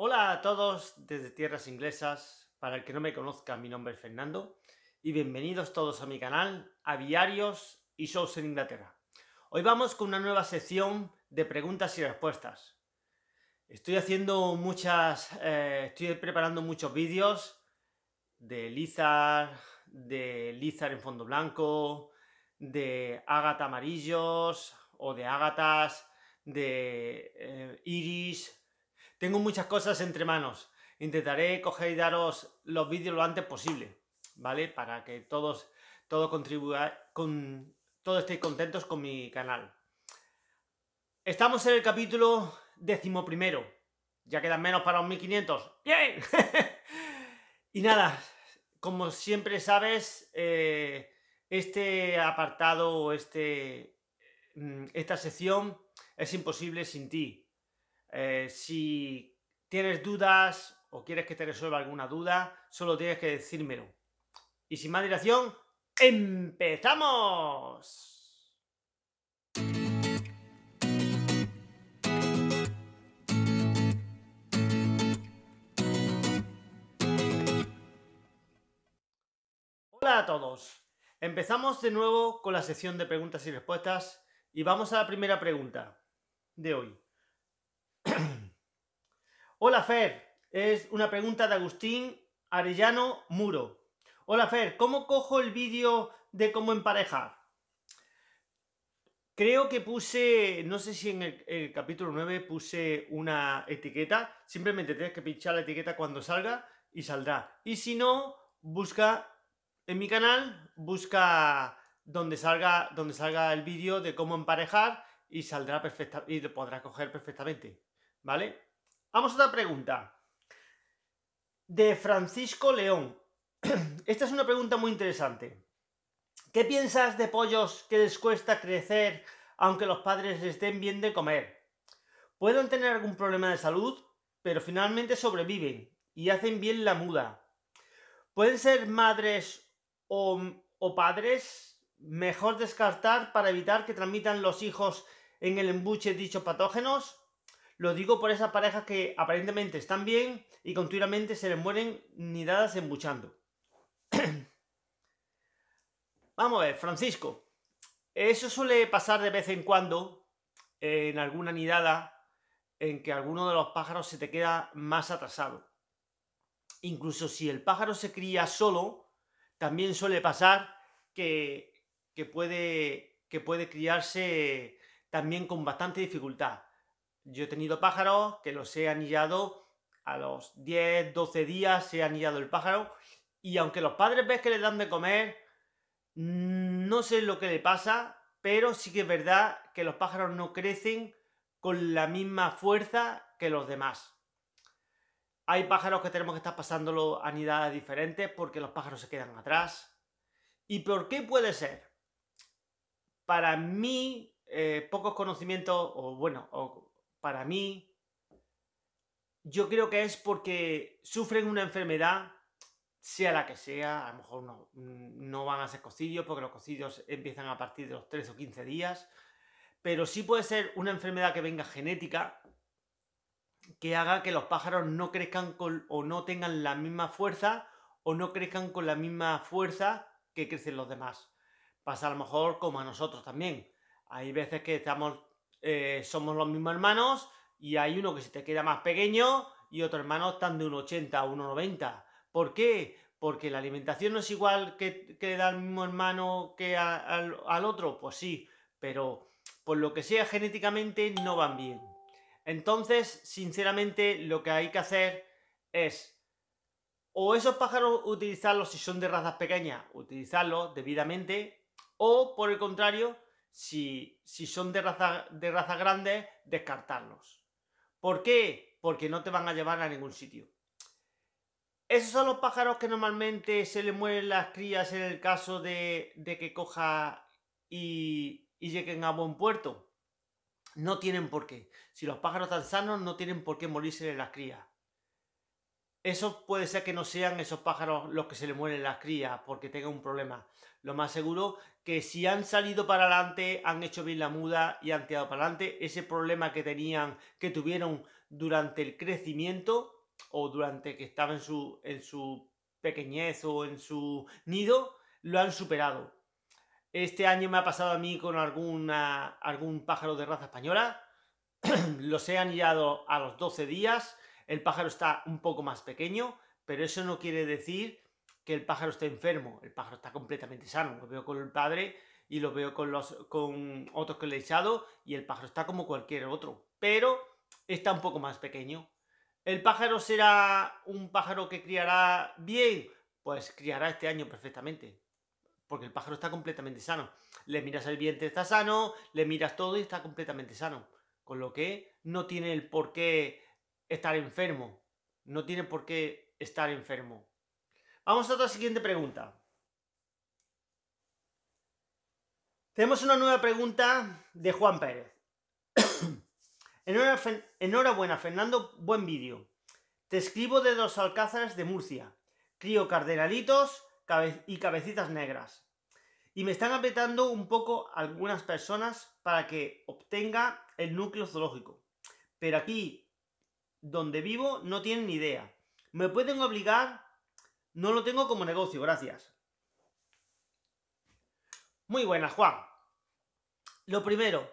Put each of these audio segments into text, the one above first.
Hola a todos desde tierras inglesas. Para el que no me conozca, mi nombre es Fernando y bienvenidos todos a mi canal Aviarios y Shows en Inglaterra. Hoy vamos con una nueva sección de preguntas y respuestas. Estoy haciendo muchas, eh, estoy preparando muchos vídeos de Lizar, de Lizar en fondo blanco, de ágata amarillos o de ágatas, de eh, iris, tengo muchas cosas entre manos. Intentaré coger y daros los vídeos lo antes posible, ¿vale? Para que todos, todo con, todos estéis contentos con mi canal. Estamos en el capítulo decimoprimero. Ya quedan menos para los 1500. ¡Bien! y nada, como siempre sabes, eh, este apartado, este, mm, esta sección es imposible sin ti. Eh, si tienes dudas o quieres que te resuelva alguna duda, solo tienes que decírmelo. Y sin más dilación, ¡empezamos! Hola a todos. Empezamos de nuevo con la sección de preguntas y respuestas y vamos a la primera pregunta de hoy. Hola Fer, es una pregunta de Agustín Arellano Muro. Hola Fer, ¿cómo cojo el vídeo de cómo emparejar? Creo que puse, no sé si en el, capítulo 9 puse una etiqueta, simplemente tienes que pinchar la etiqueta cuando salga y saldrá. Y si no, busca en mi canal, busca donde salga, donde salga el vídeo de cómo emparejar y saldrá perfectamente, y lo podrás coger perfectamente, ¿vale? Vamos a otra pregunta. De Francisco León. Esta es una pregunta muy interesante. ¿Qué piensas de pollos que les cuesta crecer aunque los padres estén bien de comer? Pueden tener algún problema de salud, pero finalmente sobreviven y hacen bien la muda. Pueden ser madres o, o padres, mejor descartar para evitar que transmitan los hijos en el embuche dichos patógenos. Lo digo por esas parejas que aparentemente están bien y continuamente se les mueren nidadas embuchando. Vamos a ver, Francisco. Eso suele pasar de vez en cuando en alguna nidada en que alguno de los pájaros se te queda más atrasado. Incluso si el pájaro se cría solo, también suele pasar que, que, puede, que puede criarse también con bastante dificultad. Yo he tenido pájaros que los he anillado a los 10, 12 días, se ha anillado el pájaro y aunque los padres ves que le dan de comer, mm, no sé lo que le pasa, pero sí que es verdad que los pájaros no crecen con la misma fuerza que los demás. Hay pájaros que tenemos que estar pasándolo a nidadas diferentes porque los pájaros se quedan atrás. ¿Y por qué puede ser? Para mí, eh, pocos conocimientos, o bueno, o para mí, yo creo que es porque sufren una enfermedad, sea la que sea, a lo mejor no, van a ser cocillos, porque los cocillos empiezan a partir de los 3 o 15 días, pero sí puede ser una enfermedad que venga genética, que haga que los pájaros no crezcan o no tengan la misma fuerza, o no crezcan con la misma fuerza que crecen los demás. Pasa a lo mejor como a nosotros también. Hay veces que estamos eh, somos los mismos hermanos y hay uno que se te queda más pequeño y otro hermano están de 1,80 a 1,90. ¿Por qué? Porque la alimentación no es igual que, le da al mismo hermano que al otro. Pues sí, pero por lo que sea genéticamente no van bien. Entonces, sinceramente, lo que hay que hacer es o esos pájaros utilizarlos si son de razas pequeñas, utilizarlos debidamente, o por el contrario, si, son de raza, de raza grande, descartarlos. ¿Por qué? Porque no te van a llevar a ningún sitio. Esos son los pájaros que normalmente se le mueren las crías en el caso de, que coja y, y lleguen a buen puerto. No tienen por qué. Si los pájaros están sanos, no tienen por qué morirse de las crías. Eso puede ser que no sean esos pájaros los que se le mueren las crías porque tengan un problema. Lo más seguro que si han salido para adelante, han hecho bien la muda y han tirado para adelante, ese problema que tenían, que tuvieron durante el crecimiento o durante que estaba en su, en su pequeñez o en su nido, lo han superado. Este año me ha pasado a mí con alguna, algún pájaro de raza española. Los he anillado a los 12 días el pájaro está un poco más pequeño, pero eso no quiere decir que el pájaro esté enfermo. El pájaro está completamente sano. Lo veo con el padre y lo veo con, los, con otros que le he echado y el pájaro está como cualquier otro. Pero está un poco más pequeño. ¿El pájaro será un pájaro que criará bien? Pues criará este año perfectamente. Porque el pájaro está completamente sano. Le miras el vientre, está sano, le miras todo y está completamente sano. Con lo que no tiene el por qué estar enfermo. No tiene por qué estar enfermo. Vamos a otra siguiente pregunta. Tenemos una nueva pregunta de Juan Pérez. Enhorabuena, Fernando, buen vídeo. Te escribo de los alcázares de Murcia. Crío cardenalitos y cabecitas negras. Y me están apretando un poco algunas personas para que obtenga el núcleo zoológico. Pero aquí donde vivo no tienen ni idea. Me pueden obligar, no lo tengo como negocio, gracias. Muy buenas, Juan. Lo primero,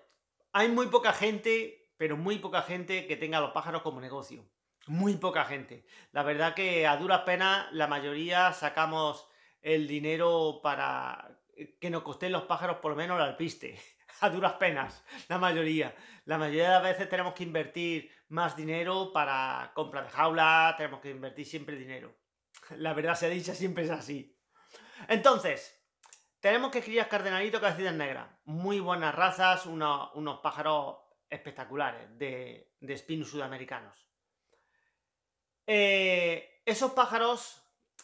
hay muy poca gente, pero muy poca gente que tenga los pájaros como negocio. Muy poca gente. La verdad que a duras penas la mayoría sacamos el dinero para que nos costen los pájaros por lo menos el alpiste. a duras penas, la mayoría. La mayoría de las veces tenemos que invertir más dinero para compra de jaula, tenemos que invertir siempre dinero. La verdad se ha dicho, siempre es así. Entonces, tenemos que criar cardenalito en negra Muy buenas razas, unos pájaros espectaculares de, de sudamericanos. Eh, esos pájaros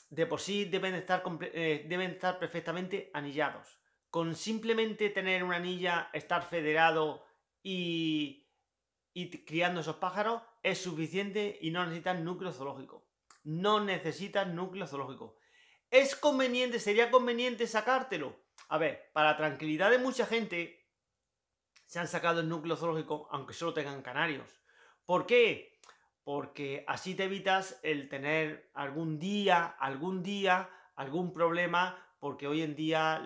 de por sí deben estar, eh, deben estar perfectamente anillados con simplemente tener una anilla, estar federado y, criando esos pájaros es suficiente y no necesitas núcleo zoológico. No necesitas núcleo zoológico. ¿Es conveniente, sería conveniente sacártelo? A ver, para tranquilidad de mucha gente, se han sacado el núcleo zoológico, aunque solo tengan canarios. ¿Por qué? Porque así te evitas el tener algún día, algún día, algún problema porque hoy en día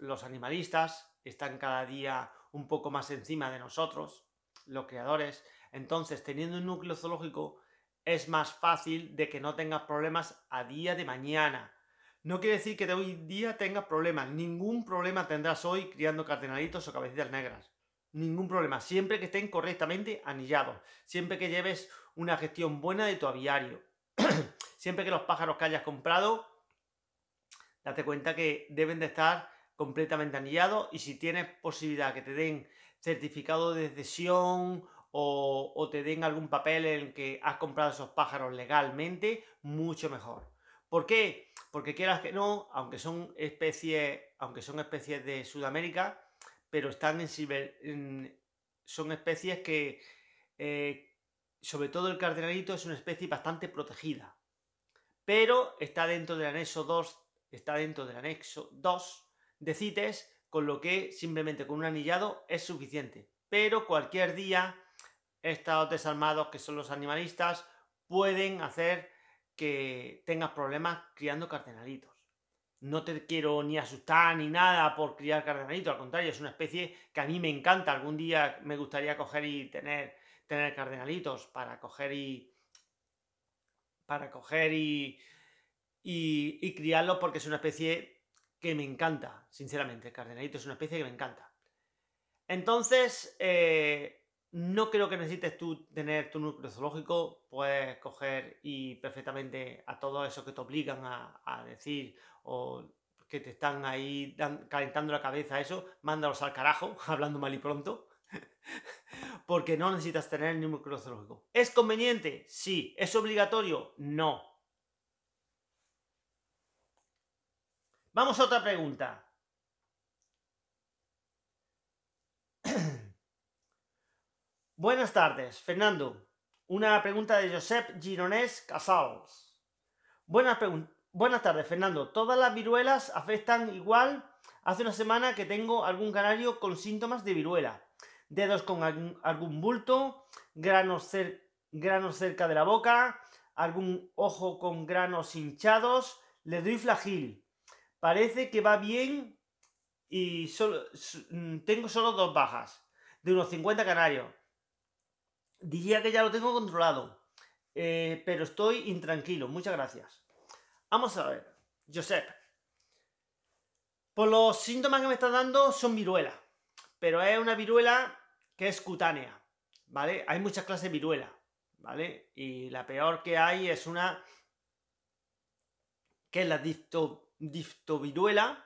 los animalistas están cada día un poco más encima de nosotros, los creadores. Entonces, teniendo un núcleo zoológico, es más fácil de que no tengas problemas a día de mañana. No quiere decir que de hoy en día tengas problemas. Ningún problema tendrás hoy criando cardenalitos o cabecitas negras. Ningún problema. Siempre que estén correctamente anillados. Siempre que lleves una gestión buena de tu aviario. siempre que los pájaros que hayas comprado date cuenta que deben de estar completamente anillados y si tienes posibilidad que te den certificado de cesión o, te den algún papel en el que has comprado esos pájaros legalmente, mucho mejor. ¿Por qué? Porque quieras que no, aunque son especies, aunque son especies de Sudamérica, pero están en, son especies que, eh, sobre todo el cardenalito, es una especie bastante protegida. Pero está dentro del anexo 2 está dentro del anexo 2 de CITES, con lo que simplemente con un anillado es suficiente. Pero cualquier día, estos desarmados que son los animalistas pueden hacer que tengas problemas criando cardenalitos. No te quiero ni asustar ni nada por criar cardenalitos, al contrario, es una especie que a mí me encanta. Algún día me gustaría coger y tener, tener cardenalitos para coger y. para coger y y, criarlo porque es una especie que me encanta, sinceramente. El cardenalito es una especie que me encanta. Entonces, eh, no creo que necesites tú tener tu núcleo zoológico. Puedes coger y perfectamente a todo eso que te obligan a, decir o que te están ahí calentando la cabeza, eso, mándalos al carajo, hablando mal y pronto. porque no necesitas tener el núcleo zoológico. ¿Es conveniente? Sí. ¿Es obligatorio? No. Vamos a otra pregunta. Buenas tardes, Fernando. Una pregunta de Josep Gironés Casals. Buenas, tardes, Fernando. ¿Todas las viruelas afectan igual? Hace una semana que tengo algún canario con síntomas de viruela. Dedos con algún bulto, granos, granos cerca de la boca, algún ojo con granos hinchados. Le doy flagil. Parece que va bien y mm, tengo solo dos bajas de unos 50 canarios. Diría que ya lo tengo controlado, eh, pero estoy intranquilo. Muchas gracias. Vamos a ver, Josep. Por los síntomas que me está dando son viruela, pero es una viruela que es cutánea, ¿vale? Hay muchas clases de viruela, ¿vale? Y la peor que hay es una que es la dipto, diftoviruela,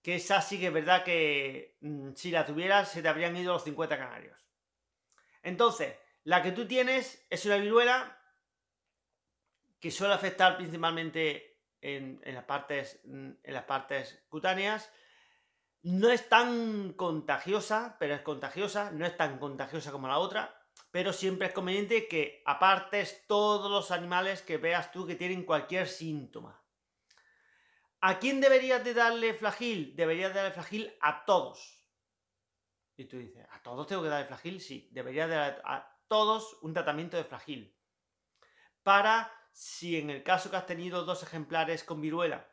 que esa sí que es verdad que mm, si la tuvieras se te habrían ido los 50 canarios. Entonces, la que tú tienes es una viruela que suele afectar principalmente en, las, partes, mm, en las partes cutáneas. No es tan contagiosa, pero es contagiosa, no es tan contagiosa como la otra, pero siempre es conveniente que apartes todos los animales que veas tú que tienen cualquier síntoma. ¿A quién deberías de darle flagil? Deberías de darle flagil a todos. Y tú dices, ¿a todos tengo que darle flagil? Sí, deberías de darle a todos un tratamiento de flagil. Para si en el caso que has tenido dos ejemplares con viruela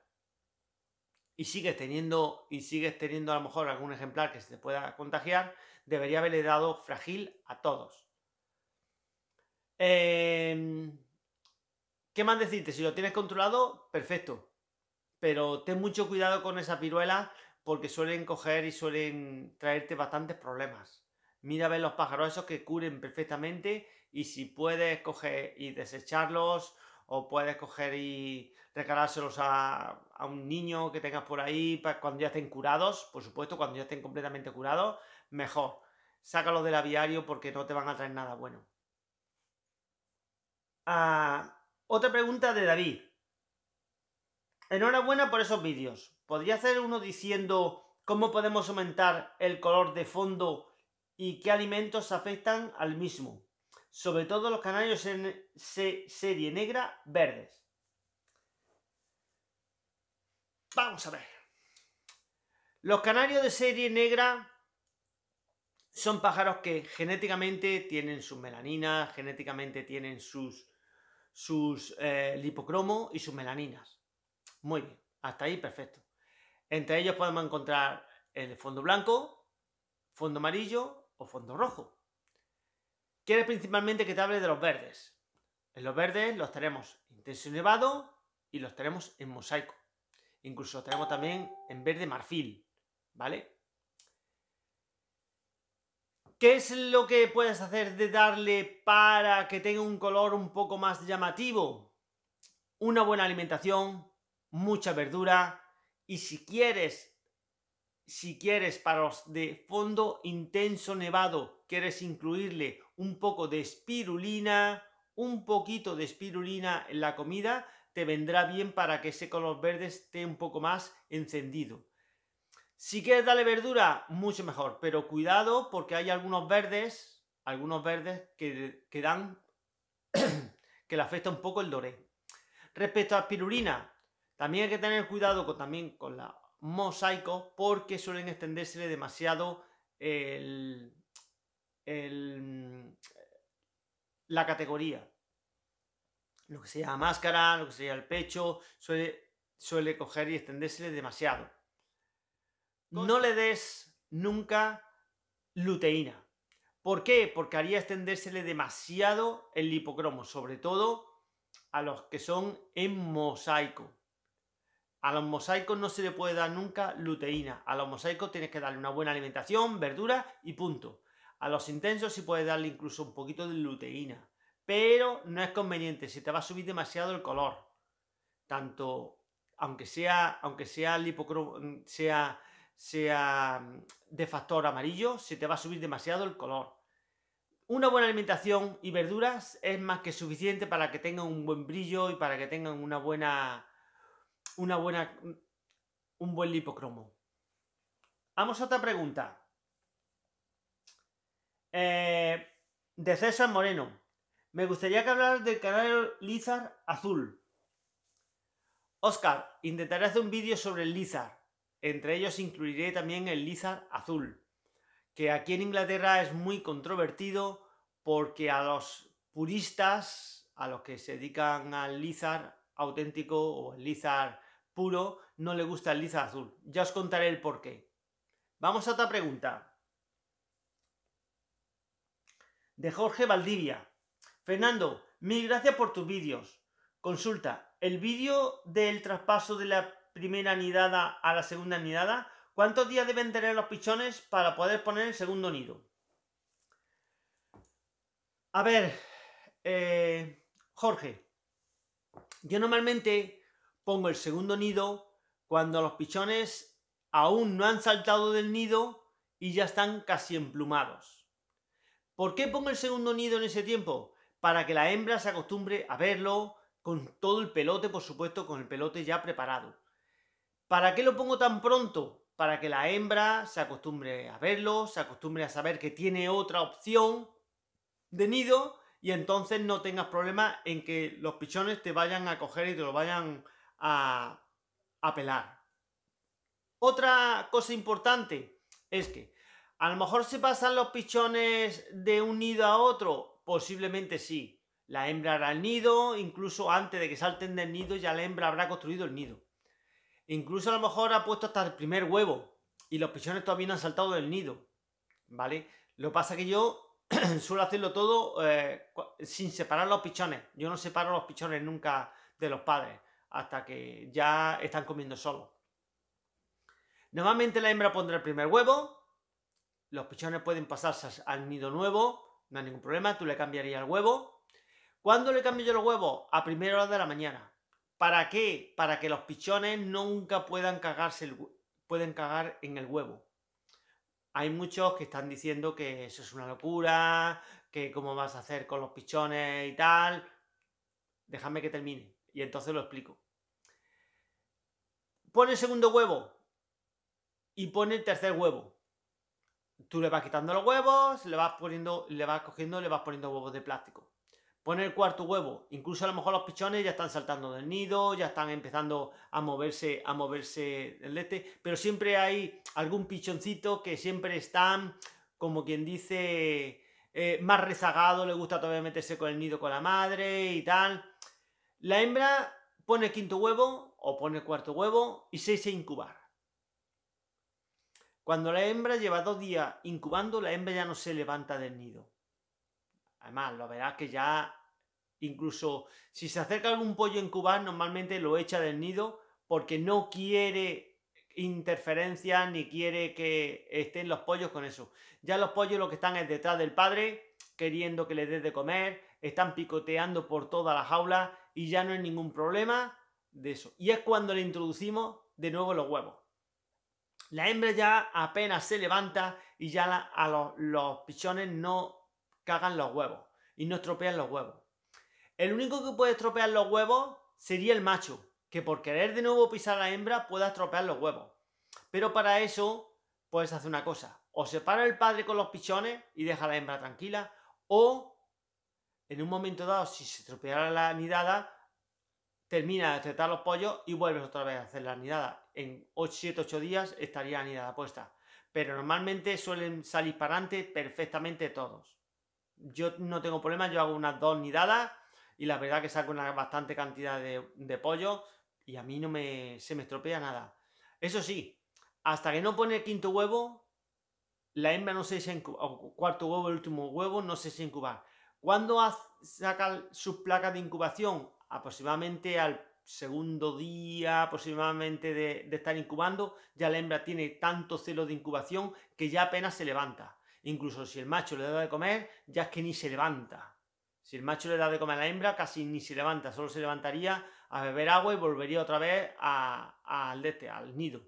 y sigues teniendo y sigues teniendo a lo mejor algún ejemplar que se te pueda contagiar, debería haberle dado fragil a todos. Em, ¿Qué más decirte? Si lo tienes controlado, perfecto pero ten mucho cuidado con esa piruela porque suelen coger y suelen traerte bastantes problemas. Mira a ver los pájaros esos que curen perfectamente y si puedes coger y desecharlos o puedes coger y regalárselos a, un niño que tengas por ahí cuando ya estén curados, por supuesto, cuando ya estén completamente curados, mejor. Sácalos del aviario porque no te van a traer nada bueno. Ah, otra pregunta de David. Enhorabuena por esos vídeos. Podría hacer uno diciendo cómo podemos aumentar el color de fondo y qué alimentos afectan al mismo. Sobre todo los canarios en serie negra verdes. Vamos a ver. Los canarios de serie negra son pájaros que genéticamente tienen sus melaninas, genéticamente tienen sus, sus eh, lipocromo y sus melaninas. Muy bien, hasta ahí perfecto. Entre ellos podemos encontrar el fondo blanco, fondo amarillo o fondo rojo. Quieres principalmente que te hable de los verdes. En los verdes los tenemos intenso elevado y los tenemos en mosaico. Incluso los tenemos también en verde marfil, ¿vale? ¿Qué es lo que puedes hacer de darle para que tenga un color un poco más llamativo? Una buena alimentación, mucha verdura y si quieres, si quieres para los de fondo intenso nevado, quieres incluirle un poco de espirulina, un poquito de espirulina en la comida, te vendrá bien para que ese color verde esté un poco más encendido. Si quieres darle verdura, mucho mejor, pero cuidado porque hay algunos verdes, algunos verdes que, que dan, que le afecta un poco el doré. Respecto a espirulina, también hay que tener cuidado con, también con la mosaico porque suelen extendérsele demasiado mm, la categoría. Lo que sea máscara, lo que sea el pecho, suele, coger y extendérsele demasiado. No le des nunca luteína. ¿Por qué? Porque haría extendérsele demasiado el lipocromo, sobre todo a los que son en mosaico. A los mosaicos no se le puede dar nunca luteína. A los mosaicos tienes que darle una buena alimentación, verduras y punto. A los intensos sí puedes darle incluso un poquito de luteína. Pero no es conveniente, si te va a subir demasiado el color. Tanto, aunque sea, aunque sea sea, sea mm, de factor amarillo, se te va a subir demasiado el color. Una buena alimentación y verduras es más que suficiente para que tengan un buen brillo y para que tengan una buena una buena, un buen lipocromo. Vamos a otra pregunta. Eh, de César Moreno. Me gustaría que hablar del canal Lizar Azul. Oscar, intentaré hacer un vídeo sobre el Lizard. Entre ellos incluiré también el Lizar Azul, que aquí en Inglaterra es muy controvertido porque a los puristas, a los que se dedican al Lizar auténtico o el Lizard puro no le gusta el liza azul. Ya os contaré el porqué. Vamos a otra pregunta. De Jorge Valdivia. Fernando, mil gracias por tus vídeos. Consulta, el vídeo del traspaso de la primera nidada a la segunda nidada, ¿cuántos días deben tener los pichones para poder poner el segundo nido? A ver, eh, Jorge, yo normalmente pongo el segundo nido cuando los pichones aún no han saltado del nido y ya están casi emplumados. ¿Por qué pongo el segundo nido en ese tiempo? Para que la hembra se acostumbre a verlo con todo el pelote, por supuesto, con el pelote ya preparado. ¿Para qué lo pongo tan pronto? Para que la hembra se acostumbre a verlo, se acostumbre a saber que tiene otra opción de nido y entonces no tengas problema en que los pichones te vayan a coger y te lo vayan a, pelar. Otra cosa importante es que a lo mejor se pasan los pichones de un nido a otro, posiblemente sí. La hembra hará el nido, incluso antes de que salten del nido ya la hembra habrá construido el nido. Incluso a lo mejor ha puesto hasta el primer huevo y los pichones todavía no han saltado del nido. ¿Vale? Lo pasa que yo suelo hacerlo todo eh, sin separar los pichones. Yo no separo los pichones nunca de los padres hasta que ya están comiendo solos. Normalmente la hembra pondrá el primer huevo, los pichones pueden pasarse al nido nuevo, no hay ningún problema, tú le cambiarías el huevo. ¿Cuándo le cambio yo los huevos? A primera hora de la mañana. ¿Para qué? Para que los pichones nunca puedan cagarse pueden cagar en el huevo. Hay muchos que están diciendo que eso es una locura, que cómo vas a hacer con los pichones y tal. Déjame que termine. Y entonces lo explico. Pone el segundo huevo y pone el tercer huevo. Tú le vas quitando los huevos, le vas poniendo, le vas cogiendo, le vas poniendo huevos de plástico. Pone el cuarto huevo. Incluso a lo mejor los pichones ya están saltando del nido, ya están empezando a moverse, a moverse del este, pero siempre hay algún pichoncito que siempre están, como quien dice, eh, más rezagado, le gusta todavía meterse con el nido con la madre y tal. La hembra pone quinto huevo o pone cuarto huevo y se a incubar. Cuando la hembra lleva dos días incubando, la hembra ya no se levanta del nido. Además, lo verás que ya, incluso si se acerca algún pollo a incubar, normalmente lo echa del nido porque no quiere interferencia ni quiere que estén los pollos con eso. Ya los pollos lo que están es detrás del padre, queriendo que le dé de comer, están picoteando por toda la jaula y ya no hay ningún problema de eso. Y es cuando le introducimos de nuevo los huevos. La hembra ya apenas se levanta y ya a los, pichones no cagan los huevos y no estropean los huevos. El único que puede estropear los huevos sería el macho, que por querer de nuevo pisar a la hembra pueda estropear los huevos. Pero para eso, puedes hacer una cosa. O separa el padre con los pichones y deja a la hembra tranquila, o en un momento dado, si se estropeara la nidada, termina de tratar los pollos y vuelves otra vez a hacer la nidada. En 7-8 días estaría la nidada puesta. Pero normalmente suelen salir para adelante perfectamente todos. Yo no tengo problema, yo hago unas dos nidadas y la verdad que saco una bastante cantidad de, pollo y a mí no se me estropea nada. Eso sí, hasta que no pone el quinto huevo, la hembra no sé si o cuarto huevo, el último huevo, no sé si incubar. Cuando sacan sus placas de incubación? Aproximadamente al segundo día aproximadamente de, estar incubando, ya la hembra tiene tanto celo de incubación que ya apenas se levanta. Incluso si el macho le da de comer, ya es que ni se levanta. Si el macho le da de comer a la hembra, casi ni se levanta, solo se levantaría a beber agua y volvería otra vez al, este, al nido.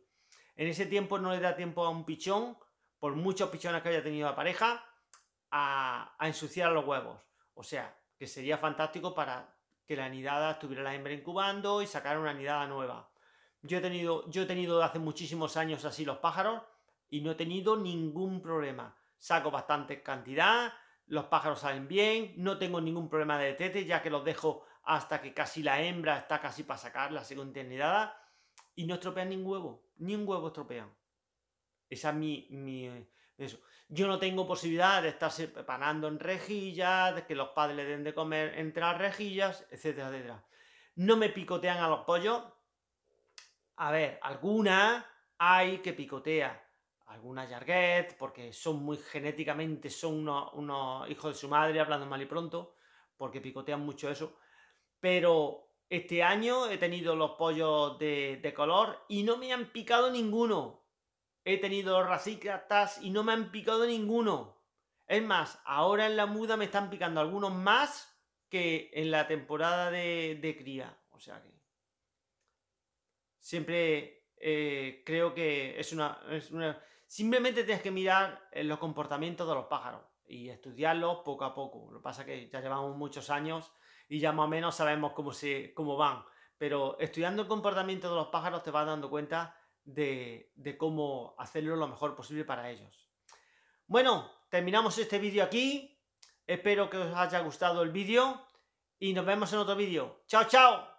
En ese tiempo no le da tiempo a un pichón, por muchos pichones que haya tenido la pareja, a, ensuciar los huevos. O sea, que sería fantástico para que la nidada estuviera la hembra incubando y sacar una nidada nueva. Yo he tenido, yo he tenido hace muchísimos años así los pájaros y no he tenido ningún problema. Saco bastante cantidad, los pájaros salen bien, no tengo ningún problema de tete, ya que los dejo hasta que casi la hembra está casi para sacar la segunda nidada y no estropean ni huevo, ni un huevo estropean. Esa es mi, eso. Yo no tengo posibilidad de estar preparando en rejillas, de que los padres le den de comer entre las rejillas, etcétera, etcétera. No me picotean a los pollos. A ver, algunas hay que picotea. Algunas Yarguet, porque son muy genéticamente, son unos, hijos de su madre, hablando mal y pronto, porque picotean mucho eso. Pero este año he tenido los pollos de, de color y no me han picado ninguno. He tenido racicatas y no me han picado ninguno. Es más, ahora en la muda me están picando algunos más que en la temporada de, cría. O sea que siempre eh, creo que es una, es una... Simplemente tienes que mirar eh, los comportamientos de los pájaros y estudiarlos poco a poco. Lo que pasa es que ya llevamos muchos años y ya más o menos sabemos cómo, se, cómo van. Pero estudiando el comportamiento de los pájaros te vas dando cuenta de, cómo hacerlo lo mejor posible para ellos. Bueno, terminamos este vídeo aquí. Espero que os haya gustado el vídeo y nos vemos en otro vídeo. ¡Chao, chao!